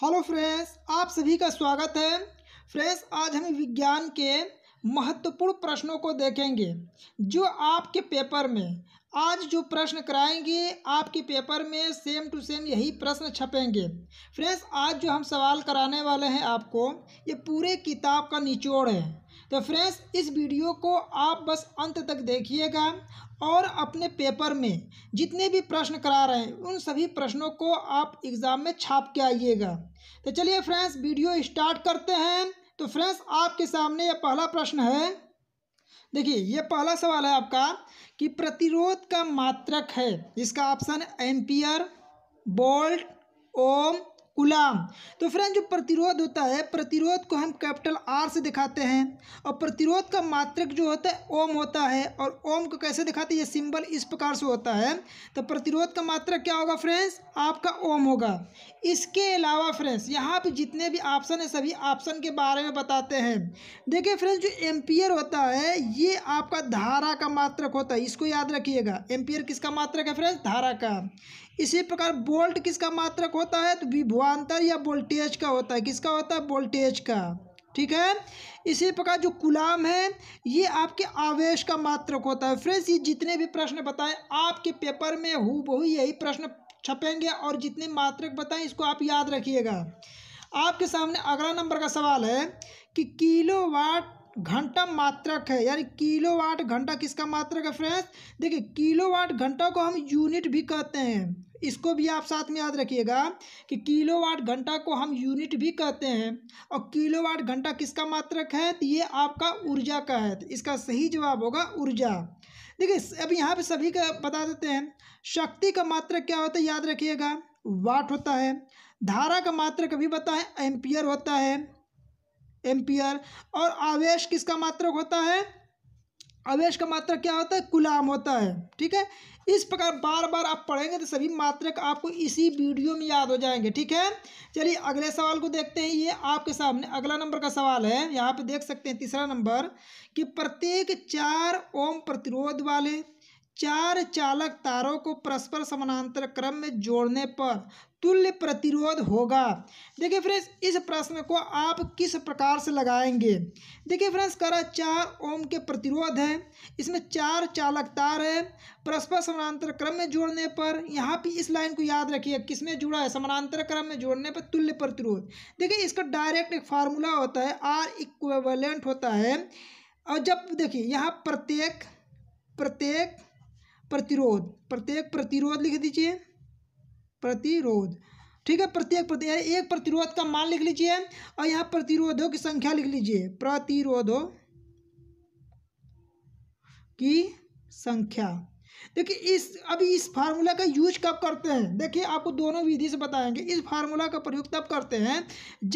hello friends आप सभी का स्वागत है फ्रेंड्स आज हम विज्ञान के महत्वपूर्ण प्रश्नों को देखेंगे जो आपके पेपर में आज जो प्रश्न कराएंगे आपके पेपर में सेम टू सेम यही प्रश्न छपेंगे फ्रेंड्स आज जो हम सवाल कराने वाले हैं आपको ये पूरे किताब का निचोड़ है तो फ्रेंड्स इस वीडियो को आप बस अंत तक देखिएगा और अपने पेपर में जितने भी प्रश्न करा रहे हैं उन सभी प्रश्नों को आप एग्ज़ाम में छाप के आइएगा तो चलिए फ्रेंड्स वीडियो स्टार्ट करते हैं तो फ्रेंड्स आपके सामने यह पहला प्रश्न है देखिए यह पहला सवाल है आपका कि प्रतिरोध का मात्रक है इसका option ampere volt ohm coulomb तो फ्रेंड जो प्रतिरोध होता है प्रतिरोध को हम कैपिटल आर से दिखाते हैं और प्रतिरोध का मात्रक जो होता है ओम होता है और ओम को कैसे दिखाते हैं ये सिंबल इस प्रकार से होता है तो प्रतिरोध का मात्रक क्या होगा फ्रेंड्स आपका ओम होगा इसके अलावा फ्रेंड्स यहाँ पे जितने भी ऑप्शन है सभी ऑप्शन के बारे में बताते हैं देखिए फ्रेंड्स जो एम्पियर होता है ये आपका धारा का मात्रक होता है इसको याद रखिएगा एम्पियर किसका मात्रक है फ्रेंड्स धारा का इसी प्रकार बोल्ट किसका मात्रक होता है तो विभुआंतर या वोल्टेज का होता है किसका होता है वोल्टेज का ठीक है इसी प्रकार जो गुलाम है ये आपके आवेश का मात्रक होता है फ्रेंड्स ये जितने भी प्रश्न बताएं आपके पेपर में बहु यही प्रश्न छपेंगे और जितने मात्रक बताएं इसको आप याद रखिएगा आपके सामने अगला नंबर का सवाल है कि वाट घंटा मात्रक है यानी वाट घंटा किसका मात्रक है फ्रेंड्स देखिए वाट घंटा को हम यूनिट भी कहते हैं इसको भी आप साथ में याद रखिएगा कि किलोवाट घंटा को हम यूनिट भी कहते हैं और किलोवाट घंटा किसका मात्रक है तो ये आपका ऊर्जा का है तो इसका सही जवाब होगा ऊर्जा देखिए अब यहाँ पे सभी का बता देते हैं शक्ति का मात्रक क्या होता है याद रखिएगा वाट होता है धारा का मात्रक अभी बताएं एम्पियर होता है एम्पियर और आवेश किसका मात्रक होता है आवेश का मात्रक क्या होता है कुलाम होता है ठीक है इस प्रकार बार बार आप पढ़ेंगे तो सभी मात्रक आपको इसी वीडियो में याद हो जाएंगे ठीक है चलिए अगले सवाल को देखते हैं ये आपके सामने अगला नंबर का सवाल है यहाँ पे देख सकते हैं तीसरा नंबर कि प्रत्येक चार ओम प्रतिरोध वाले चार चालक तारों को परस्पर समानांतर क्रम में जोड़ने पर तुल्य प्रतिरोध होगा देखिए फ्रेंड्स इस प्रश्न को आप किस प्रकार से लगाएंगे देखिए फ्रेंड्स करा चार ओम के प्रतिरोध है इसमें चार चालक तार है परस्पर समानांतर क्रम में जोड़ने पर यहाँ पे इस लाइन को याद रखिए किस में जुड़ा है समानांतर क्रम में जोड़ने पर तुल्य प्रतिरोध देखिए इसका डायरेक्ट एक फार्मूला होता है आर इक्वेलेंट होता है और जब देखिए यहाँ प्रत्येक प्रत्येक प्रतिरोध प्रत्येक प्रतिरोध लिख दीजिए प्रतिरोध ठीक है प्रत्येक प्रति एक प्रतिरोध का मान लिख लीजिए और यहाँ प्रतिरोधों की संख्या लिख लीजिए प्रतिरोधों की संख्या देखिए इस अभी इस फार्मूला का यूज कब करते हैं देखिए आपको दोनों विधि से बताएंगे इस फार्मूला का प्रयोग तब करते हैं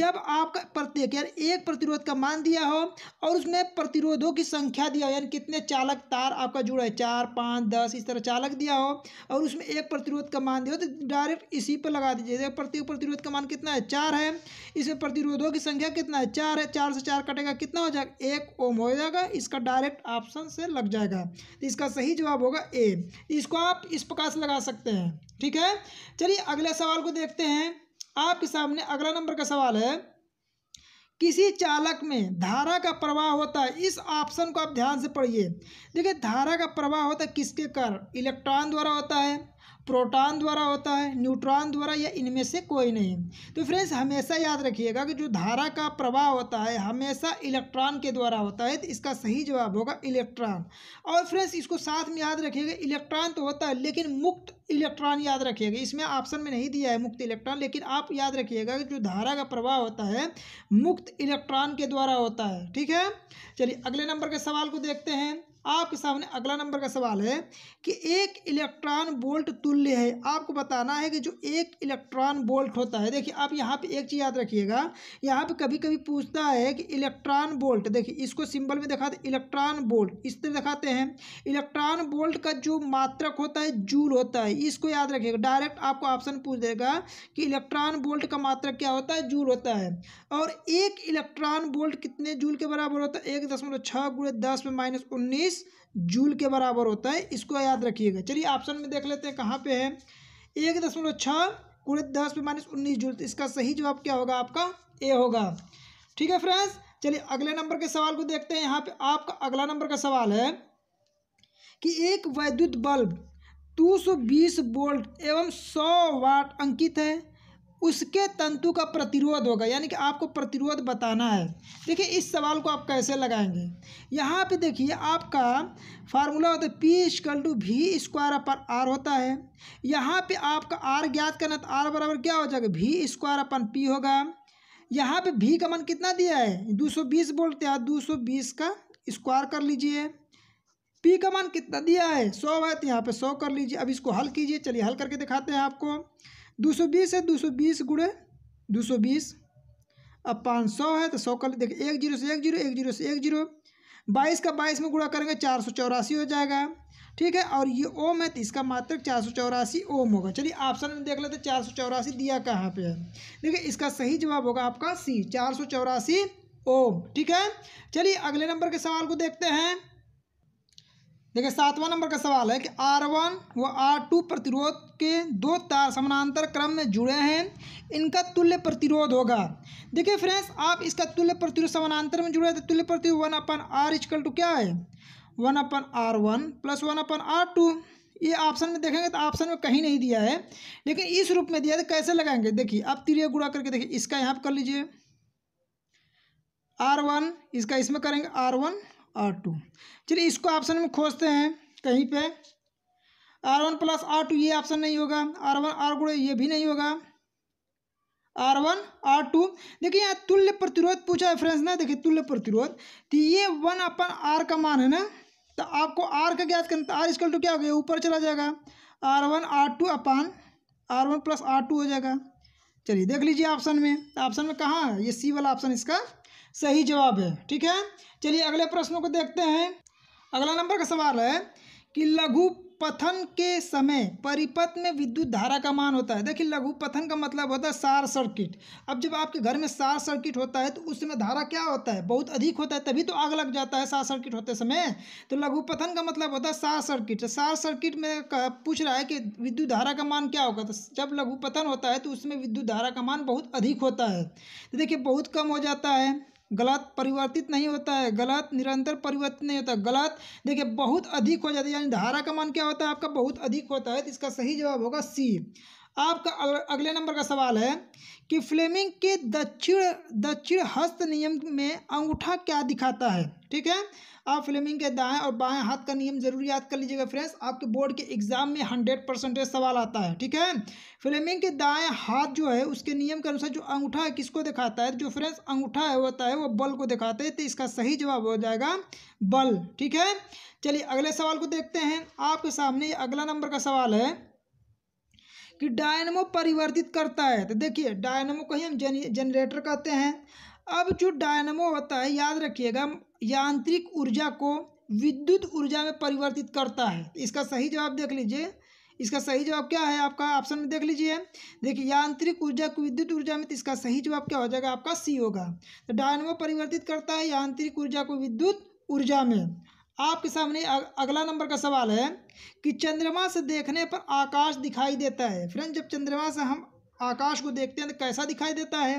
जब आपका प्रत्येक यार एक प्रतिरोध का मान दिया हो और उसमें प्रतिरोधों की संख्या दिया हो यानी कितने चालक तार आपका जुड़ा है चार पाँच दस इस तरह चालक दिया हो और उसमें एक प्रतिरोध का मान दिया हो तो डायरेक्ट इसी पर लगा दीजिए प्रत्येक प्रतिरोध का मान कितना है चार है इसमें प्रतिरोधों की संख्या कितना है चार है चार से चार कटेगा कितना हो जाएगा एक ओम हो जाएगा इसका डायरेक्ट ऑप्शन से लग जाएगा तो इसका सही जवाब होगा ए इसको आप इस प्रकार से लगा सकते हैं ठीक है चलिए अगले सवाल को देखते हैं आपके सामने अगला नंबर का सवाल है किसी चालक में धारा का प्रवाह होता है इस ऑप्शन को आप ध्यान से पढ़िए देखिए धारा का प्रवाह होता है किसके कारण इलेक्ट्रॉन द्वारा होता है प्रोटॉन द्वारा होता है न्यूट्रॉन द्वारा या इनमें से कोई नहीं तो फ्रेंड्स हमेशा याद रखिएगा कि जो धारा का प्रवाह होता है हमेशा इलेक्ट्रॉन के द्वारा होता है तो इसका सही जवाब होगा इलेक्ट्रॉन और फ्रेंड्स इसको साथ में याद रखिएगा इलेक्ट्रॉन तो होता है लेकिन मुक्त इलेक्ट्रॉन याद रखिएगा इसमें ऑप्शन में नहीं दिया है मुक्त इलेक्ट्रॉन लेकिन आप याद रखिएगा कि जो धारा का प्रवाह होता है मुक्त इलेक्ट्रॉन के द्वारा होता है ठीक है चलिए अगले नंबर के सवाल को देखते हैं आपके सामने अगला नंबर का सवाल है कि एक इलेक्ट्रॉन बोल्ट तुल्य है आपको बताना है कि जो एक इलेक्ट्रॉन बोल्ट होता है देखिए आप यहाँ पे एक चीज़ याद रखिएगा यहाँ पे कभी कभी पूछता है कि इलेक्ट्रॉन बोल्ट देखिए इसको सिंबल में दिखाते इलेक्ट्रॉन बोल्ट इस तरह दिखाते हैं इलेक्ट्रॉन बोल्ट का जो मात्रक होता है जूल होता है इसको याद रखिएगा डायरेक्ट आपको ऑप्शन पूछ देगा कि इलेक्ट्रॉन बोल्ट का मात्रक क्या होता है जूल होता है और एक इलेक्ट्रॉन बोल्ट कितने जूल के बराबर होता है एक दशमलव छः गुड़े दस में माइनस उन्नीस जूल के बराबर होता है इसको याद रखिएगा चलिए ऑप्शन में देख लेते हैं कहाँ पे है एक दशमलव छः कुड़े दस पे माइनस उन्नीस जूल तो इसका सही जवाब क्या होगा आपका ए होगा ठीक है फ्रेंड्स चलिए अगले नंबर के सवाल को देखते हैं यहाँ पे आपका अगला नंबर का सवाल है कि एक वैद्युत बल्ब 220 वोल्ट एवं 100 वाट अंकित है उसके तंतु का प्रतिरोध होगा यानी कि आपको प्रतिरोध बताना है देखिए इस सवाल को आप कैसे लगाएंगे यहाँ पे देखिए आपका फार्मूला होता है P equal to V square upon R होता है यहाँ पे आपका आर ज्ञात करना तो आर बराबर क्या हो जाएगा भी स्क्वायर अपन पी होगा यहाँ पे भी का मन कितना दिया है बीस बोलते हैं बीस का स्क्वायर कर लीजिए पी का मन कितना दिया है सौ है तो यहाँ पर सौ कर लीजिए अब इसको हल कीजिए चलिए हल करके दिखाते हैं आपको दो सौ बीस है दो सौ बीस गुड़े दो सौ बीस अब पाँच सौ है तो सौ कर देखिए एक जीरो से एक जीरो एक जीरो से एक जीरो बाईस का बाईस में गुड़ा करेंगे चार सौ चौरासी हो जाएगा ठीक है और ये ओम है तो इसका मात्र चार सौ चौरासी ओम होगा चलिए ऑप्शन में देख लेते हैं चार सौ चौरासी दिया कहाँ पे है देखिए इसका सही जवाब होगा आपका सी चार सौ चौरासी ओम ठीक है चलिए अगले नंबर के सवाल को देखते हैं देखिए सातवां नंबर का सवाल है कि आर वन व आर टू प्रतिरोध के दो तार समानांतर क्रम में जुड़े हैं इनका तुल्य प्रतिरोध होगा देखिए फ्रेंड्स आप इसका तुल्य प्रतिरोध समानांतर में जुड़े तो तुल्य प्रतिरोध one upon R equal to क्या है one upon R one plus one upon R two ये ऑप्शन में देखेंगे तो ऑप्शन में कहीं नहीं दिया है लेकिन इस रूप में दिया है तो कैसे लगाएंगे देखिए आप तिरिया गुड़ा करके देखिए इसका यहाँ पर कर लीजिए आर वन इसका इसमें करेंगे आर वन आर टू चलिए इसको ऑप्शन में खोजते हैं कहीं पे R one plus R two ये ऑप्शन नहीं होगा आर वन आर गुड़े ये भी नहीं होगा आर वन आर टू देखिए यहाँ तुल्य प्रतिरोध पूछा है फ्रेंड्स ना देखिए तुल्य प्रतिरोध तो ये वन अपन आर का मान है ना तो आपको आर का ज्ञात करना आर इसकल टू क्या हो गया ऊपर चला जाएगा R one R two upon R one plus R two हो जाएगा चलिए देख लीजिए ऑप्शन में ऑप्शन में कहाँ है ये सी वाला ऑप्शन इसका सही जवाब है ठीक है चलिए अगले प्रश्न को देखते हैं अगला नंबर का सवाल है कि लघु पथन के समय परिपथ में विद्युत धारा का मान होता है देखिए लघु पथन का मतलब होता है सार सर्किट अब जब आपके घर में सार सर्किट होता है तो उसमें धारा क्या होता है बहुत अधिक होता है तभी तो आग लग जाता है सार सर्किट होते समय तो लघु पथन का मतलब होता है सार सर्किट सार सर्किट में पूछ रहा है कि विद्युत धारा का मान क्या होगा तो जब लघु पथन होता है तो उसमें विद्युत धारा का मान बहुत अधिक होता है तो देखिए बहुत कम हो जाता है गलत परिवर्तित नहीं होता है गलत निरंतर परिवर्तित नहीं होता गलत देखिए बहुत अधिक हो जाता है यानी धारा का मान क्या होता है आपका बहुत अधिक होता है तो इसका सही जवाब होगा सी आपका अगले नंबर का सवाल है कि फ्लेमिंग के दक्षिण दक्षिण हस्त नियम में अंगूठा क्या दिखाता है ठीक है आप फ्लेमिंग के दाएं और बाएं हाथ का नियम जरूर याद कर लीजिएगा फ्रेंड्स आपके बोर्ड के एग्जाम में हंड्रेड परसेंटेज सवाल आता है ठीक है फ्लेमिंग के दाएं हाथ जो है उसके नियम के अनुसार जो अंगूठा है किसको दिखाता है जो फ्रेंड्स अंगूठा है होता है वो बल को दिखाते हैं तो इसका सही जवाब हो जाएगा बल ठीक है चलिए अगले सवाल को देखते हैं आपके सामने अगला नंबर का सवाल है कि डायनमो परिवर्तित करता है तो देखिए डायनमो को ही हम जनरेटर कहते हैं अब जो डायनमो होता है याद रखिएगा यांत्रिक ऊर्जा को विद्युत ऊर्जा में परिवर्तित करता है इसका सही जवाब देख लीजिए इसका सही जवाब क्या है आपका ऑप्शन में देख लीजिए देखिए यांत्रिक ऊर्जा को विद्युत ऊर्जा में तो इसका सही जवाब क्या हो जाएगा आपका सी होगा तो डायनमो परिवर्तित करता है यांत्रिक ऊर्जा को विद्युत ऊर्जा में आपके सामने अगला नंबर का सवाल है कि चंद्रमा से देखने पर आकाश दिखाई देता है फ्रेंड जब चंद्रमा से हम आकाश को देखते हैं तो कैसा दिखाई देता है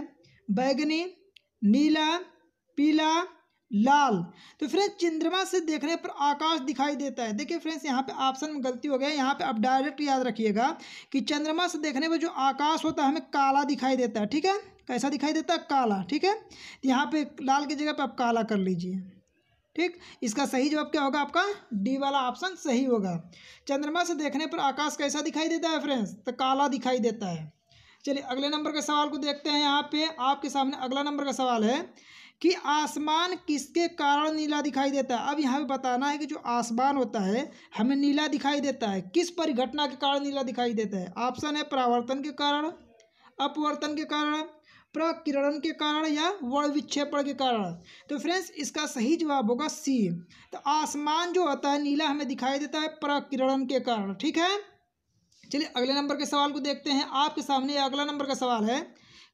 बैगनी नीला पीला लाल तो फ्रेंड्स चंद्रमा से देखने पर आकाश दिखाई देता है देखिए फ्रेंड्स यहाँ पे ऑप्शन में गलती हो गया यहाँ पे आप डायरेक्ट याद रखिएगा कि चंद्रमा से देखने पर जो आकाश होता है हमें काला दिखाई देता है ठीक है कैसा दिखाई देता है काला ठीक है तो यहाँ पे लाल की जगह पे आप काला कर लीजिए ठीक इसका सही जवाब क्या होगा आपका डी वाला ऑप्शन सही होगा चंद्रमा से देखने पर आकाश कैसा दिखाई देता है फ्रेंड्स तो काला दिखाई देता है चलिए अगले नंबर के सवाल को देखते हैं यहाँ पे आपके सामने अगला नंबर का सवाल है कि आसमान किसके कारण नीला दिखाई देता है अब यहाँ पे बताना है कि जो आसमान होता है हमें नीला दिखाई देता है किस परिघटना के कारण नीला दिखाई देता है ऑप्शन है परावर्तन के कारण अपवर्तन के कारण प्रकिरण के कारण या वर्ण विक्षेपण के कारण तो फ्रेंड्स इसका सही जवाब होगा सी तो आसमान जो होता है नीला हमें दिखाई देता है प्रकिरण के कारण ठीक है चलिए अगले नंबर के सवाल को देखते हैं आपके सामने अगला नंबर का सवाल है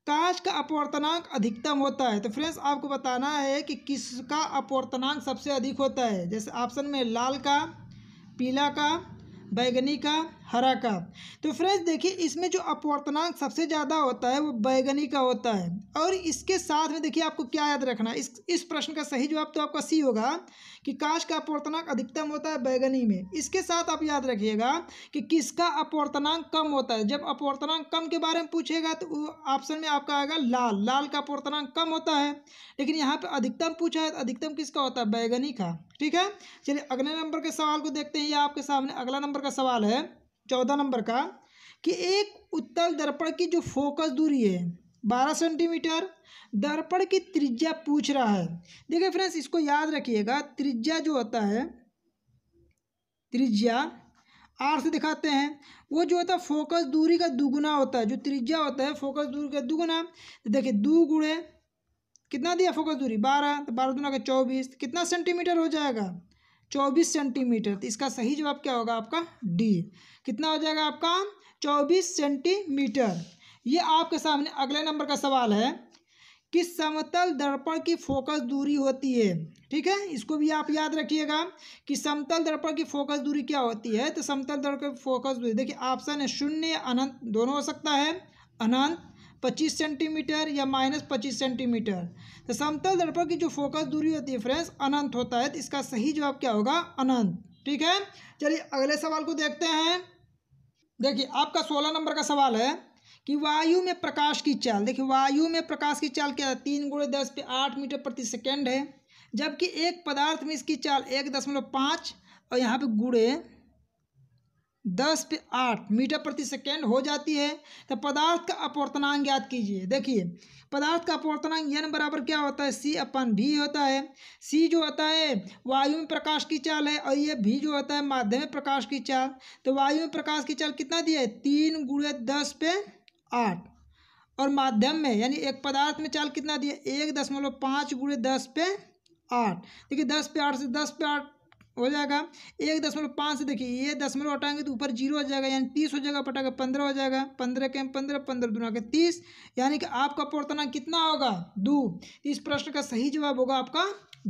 कांच का अपवर्तनांक अधिकतम होता है तो फ्रेंड्स आपको बताना है कि किसका अपवर्तनांक सबसे अधिक होता है जैसे ऑप्शन में लाल का पीला का बैगनी का हरा का तो फ्रेंड्स देखिए इसमें जो अपवर्तनांक सबसे ज़्यादा होता है वो बैगनी का होता है और इसके साथ में देखिए आपको क्या याद रखना है इस इस प्रश्न का सही जवाब तो आपका सी होगा कि काश का अपवर्तनांक अधिकतम होता है बैगनी में इसके साथ आप याद रखिएगा कि किसका अपवर्तनांक कम होता है जब अपवर्तनांक कम के बारे में पूछेगा तो ऑप्शन में आपका आएगा लाल लाल का अपवर्तनांक कम होता है लेकिन यहाँ पर अधिकतम पूछा है तो अधिकतम किसका होता है बैगनी का ठीक है चलिए अगले नंबर के सवाल को देखते हैं या आपके सामने अगला नंबर का सवाल है चौदह नंबर का कि एक उत्तल दर्पण की जो फोकस दूरी है बारह सेंटीमीटर दर्पण की त्रिज्या पूछ रहा है देखिए फ्रेंड्स इसको याद रखिएगा त्रिज्या जो होता है त्रिज्या आर से दिखाते हैं वो जो होता है फोकस दूरी का दुगुना होता है जो त्रिज्या होता है फोकस दूरी का दुगुना तो देखिए दो गुणे कितना दिया फोकस दूरी बारह तो बारह दुना का चौबीस कितना सेंटीमीटर हो जाएगा चौबीस सेंटीमीटर तो इसका सही जवाब क्या होगा आपका डी कितना हो जाएगा आपका चौबीस सेंटीमीटर ये आपके सामने अगले नंबर का सवाल है कि समतल दर्पण की फोकस दूरी होती है ठीक है इसको भी आप याद रखिएगा कि समतल दर्पण की फोकस दूरी क्या होती है तो समतल दर्पण की फोकस दूरी देखिए ऑप्शन है शून्य अनंत दोनों हो सकता है अनंत पच्चीस सेंटीमीटर या माइनस पच्चीस सेंटीमीटर तो समतल दर्पण की जो फोकस दूरी होती है फ्रेंड्स अनंत होता है तो इसका सही जवाब क्या होगा अनंत ठीक है चलिए अगले सवाल को देखते हैं देखिए आपका सोलह नंबर का सवाल है कि वायु में प्रकाश की चाल देखिए वायु में प्रकाश की चाल क्या है तीन गुड़े दस पे आठ मीटर प्रति सेकेंड है जबकि एक पदार्थ में इसकी चाल एक दशमलव पाँच और यहाँ पे गुड़े दस पे आठ मीटर प्रति सेकेंड हो जाती है तो पदार्थ का अपवर्तनांक ज्ञात कीजिए देखिए पदार्थ का अपवर्तनांक यन बराबर क्या होता है सी अपन भी होता है सी जो होता है वायु में प्रकाश की चाल है और ये भी जो होता है माध्यम में प्रकाश की चाल तो वायु में प्रकाश की चाल कितना दिया है तीन गुड़े दस पे आठ और माध्यम में यानी एक पदार्थ में चाल कितना दिया एक दशमलव पाँच गुड़े दस पे आठ देखिए दस पे आठ से दस पे आठ हो जाएगा एक दशमलव पाँच से देखिए ये दशमलव हटाएंगे तो ऊपर जीरो हो जाएगा यानी तीस हो जाएगा पटाकर पंद्रह हो जाएगा पंद्रह के पंद्रह पंद्रह दोनों के तीस यानी कि आपका पोर्तनांक कितना होगा दो तो इस प्रश्न का सही जवाब होगा आपका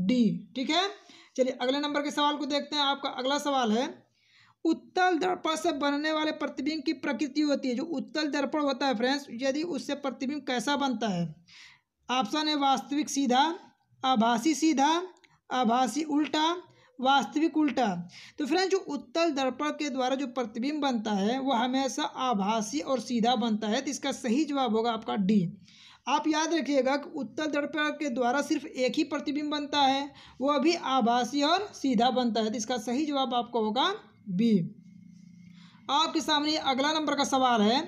डी ठीक है चलिए अगले नंबर के सवाल को देखते हैं आपका अगला सवाल है उत्तल दर्पण से बनने वाले प्रतिबिंब की प्रकृति होती है जो उत्तल दर्पण होता है फ्रेंड्स यदि उससे प्रतिबिंब कैसा बनता है ऑप्शन है वास्तविक सीधा आभासी सीधा आभासी उल्टा वास्तविक उल्टा तो फ्रेंड जो उत्तल दर्पण के द्वारा जो प्रतिबिंब बनता है वह हमेशा आभासी और सीधा बनता है तो इसका सही जवाब होगा आपका डी आप याद रखिएगा कि उत्तल दर्पण के द्वारा सिर्फ एक ही प्रतिबिंब बनता है वह भी आभासी और सीधा बनता है तो इसका सही जवाब आपको होगा बी आपके सामने अगला नंबर का सवाल है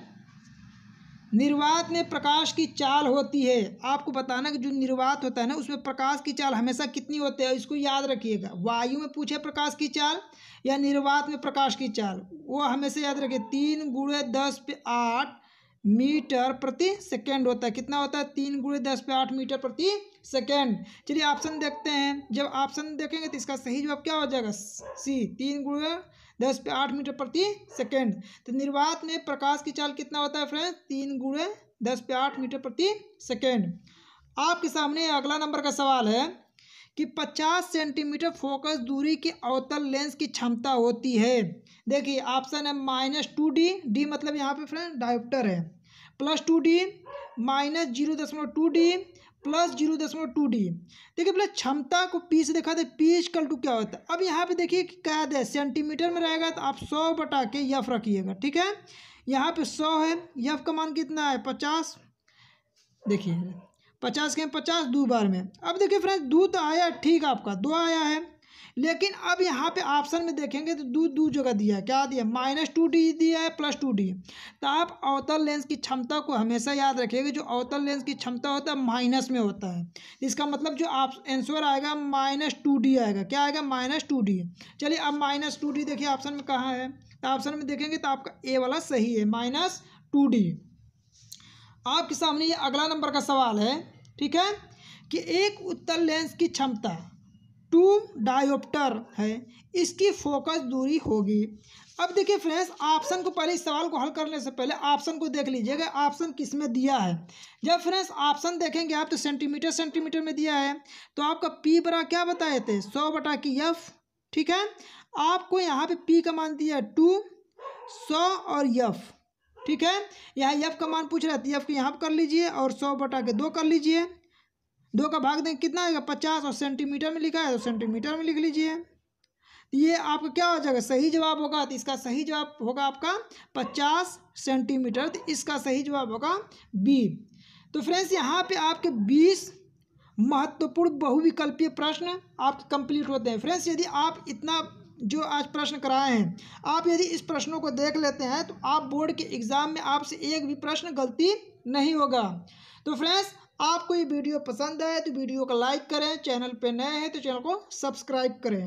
निर्वात में प्रकाश की चाल होती है आपको बताना कि जो निर्वात होता है ना उसमें प्रकाश की चाल हमेशा कितनी होती है इसको याद रखिएगा वायु में पूछे प्रकाश की चाल या निर्वात में प्रकाश की चाल वो हमेशा याद रखिए तीन गुड़े दस पे आठ मीटर प्रति सेकेंड होता है कितना होता है तीन गुड़े दस पे आठ मीटर प्रति सेकेंड चलिए ऑप्शन देखते हैं जब ऑप्शन देखेंगे तो इसका सही जवाब क्या हो जाएगा सी तीन गुड़े दस पे आठ मीटर प्रति सेकेंड तो निर्वात में प्रकाश की चाल कितना होता है फ्रेंड तीन गुड़े दस पे आठ मीटर प्रति सेकेंड आपके सामने अगला नंबर का सवाल है कि पचास सेंटीमीटर फोकस दूरी के अवतल लेंस की क्षमता होती है देखिए ऑप्शन है माइनस टू डी डी मतलब यहाँ पे फ्रेंड डायोप्टर है plus two D minus zero दशमलव टू डी प्लस जीरो दशमलव टू डी देखिए पहले क्षमता को पी से देखा था पी कल टू क्या होता है अब यहाँ पे देखिए कि क्या दे सेंटीमीटर में रहेगा तो आप सौ बटा के यफ रखिएगा ठीक है यहाँ पे सौ है यफ का मान कितना है पचास देखिए पचास के पचास दो बार में अब देखिए दो तो आया ठीक आपका दो आया है लेकिन अब यहाँ पे ऑप्शन में देखेंगे तो दो दो जगह दिया है क्या दिया माइनस टू डी दिया है प्लस टू डी तो आप अवतल लेंस की क्षमता को हमेशा याद रखिएगा जो अवतल लेंस की क्षमता होता है माइनस में होता है इसका मतलब जो आप आंसर आएगा माइनस टू डी आएगा क्या आएगा माइनस टू डी चलिए अब माइनस टू डी देखिए ऑप्शन में कहाँ है तो ऑप्शन में देखेंगे तो आपका ए वाला सही है माइनस टू डी आपके सामने ये अगला नंबर का सवाल है ठीक है कि एक उत्तल लेंस की क्षमता टू डायोप्टर है इसकी फोकस दूरी होगी अब देखिए फ्रेंड्स ऑप्शन को पहले इस सवाल को हल करने से पहले ऑप्शन को देख लीजिएगा ऑप्शन किस में दिया है जब फ्रेंड्स ऑप्शन देखेंगे आप तो सेंटीमीटर सेंटीमीटर में दिया है तो आपका पी बरा क्या बताए थे सौ बटा की यफ ठीक है आपको यहाँ पे पी का मान दिया टू सौ और यफ ठीक है यहाँ यफ का मान पूछ रहा है यफ तो को यहाँ कर लीजिए और सौ बटा के दो कर लीजिए दो का भाग देंगे कितना आएगा पचास और सेंटीमीटर में लिखा है तो सेंटीमीटर में लिख लीजिए तो ये आपका क्या हो जाएगा सही जवाब होगा तो इसका सही जवाब होगा आपका पचास सेंटीमीटर तो इसका सही जवाब होगा बी तो फ्रेंड्स यहाँ पे आपके बीस महत्वपूर्ण बहुविकल्पीय प्रश्न आपके कंप्लीट होते हैं फ्रेंड्स यदि आप इतना जो आज प्रश्न कराए हैं आप यदि इस प्रश्नों को देख लेते हैं तो आप बोर्ड के एग्ज़ाम में आपसे एक भी प्रश्न गलती नहीं होगा तो फ्रेंड्स आपको ये वीडियो पसंद आए तो वीडियो को लाइक करें चैनल पे नए हैं तो चैनल को सब्सक्राइब करें